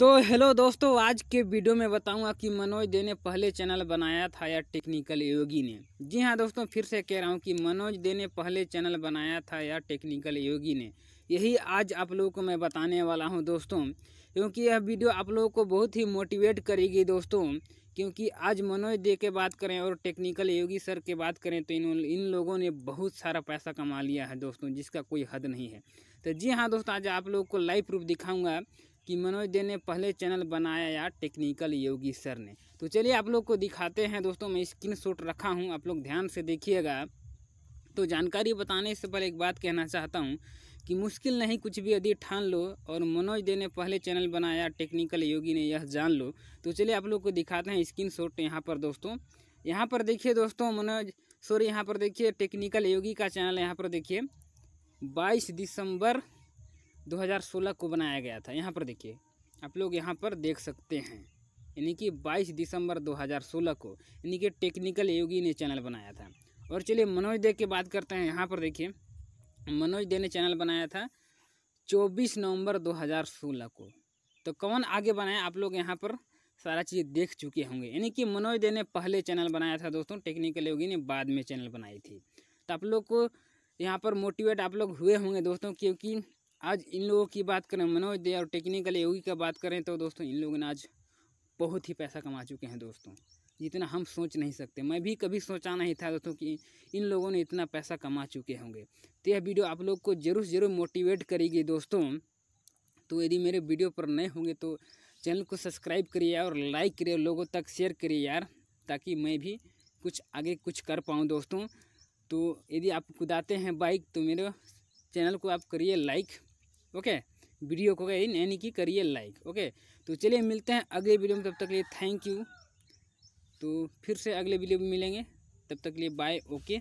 तो हेलो दोस्तों आज के वीडियो में बताऊंगा कि मनोज दे ने पहले चैनल बनाया था या टेक्निकल योगी ने जी हाँ दोस्तों फिर से कह रहा हूँ कि मनोज दे ने पहले चैनल बनाया था या टेक्निकल योगी ने यही आज आप लोगों को मैं बताने वाला हूँ दोस्तों क्योंकि यह वीडियो आप लोगों को बहुत ही मोटिवेट करेगी दोस्तों क्योंकि आज मनोज दे के बात करें और टेक्निकल योगी सर के बात करें तो इन इन लोगों ने बहुत सारा पैसा कमा लिया है दोस्तों जिसका कोई हद नहीं है तो जी हाँ दोस्तों आज आप लोग को लाइव प्रूफ दिखाऊंगा कि मनोज दे ने पहले चैनल बनाया यार टेक्निकल योगी सर ने तो चलिए आप लोग को दिखाते हैं दोस्तों मैं स्क्रीन शॉट रखा हूँ आप लोग ध्यान से देखिएगा तो जानकारी बताने से पहले एक बात कहना चाहता हूँ कि मुश्किल नहीं कुछ भी यदि ठान लो और मनोज दे ने पहले चैनल बनाया टेक्निकल योगी ने यह जान लो तो चलिए आप लोग को दिखाते हैं स्क्रीन शॉट यहाँ पर दोस्तों यहाँ पर देखिए दोस्तों मनोज सॉरी यहाँ पर देखिए टेक्निकल योगी का चैनल यहाँ पर देखिए बाईस दिसंबर 2016 को बनाया गया था यहाँ पर देखिए आप लोग यहाँ पर देख सकते हैं यानी कि 22 दिसंबर 2016 को यानी कि टेक्निकल योगी ने चैनल बनाया था और चलिए मनोज दे की बात करते हैं यहाँ पर देखिए मनोज दे ने चैनल बनाया था 24 नवंबर 2016 को तो कौन आगे बनाया आप लोग यहाँ पर सारा चीज़ देख चुके होंगे यानी कि मनोज दे ने पहले चैनल बनाया था दोस्तों टेक्निकल योगी ने बाद में चैनल बनाई थी तो आप लोग को यहाँ पर मोटिवेट आप लोग हुए होंगे दोस्तों क्योंकि आज इन लोगों की बात करें मनोज दे और टेक्निकल योगी का बात करें तो दोस्तों इन लोगों ने आज बहुत ही पैसा कमा चुके हैं दोस्तों जितना हम सोच नहीं सकते मैं भी कभी सोचा नहीं था दोस्तों कि इन लोगों ने इतना पैसा कमा चुके होंगे तो यह वीडियो आप लोग को ज़रूर ज़रूर मोटिवेट करेगी दोस्तों तो यदि मेरे वीडियो पर नए होंगे तो चैनल को सब्सक्राइब करिए और लाइक करिए लोगों तक शेयर करिए यार ताकि मैं भी कुछ आगे कुछ कर पाऊँ दोस्तों तो यदि आप कुदाते हैं बाइक तो मेरे चैनल को आप करिए लाइक ओके वीडियो को इन यानी कि करिए लाइक ओके तो चलिए मिलते हैं अगले वीडियो में तब तक लिए थैंक यू तो फिर से अगले वीडियो में मिलेंगे तब तक के लिए बाय ओके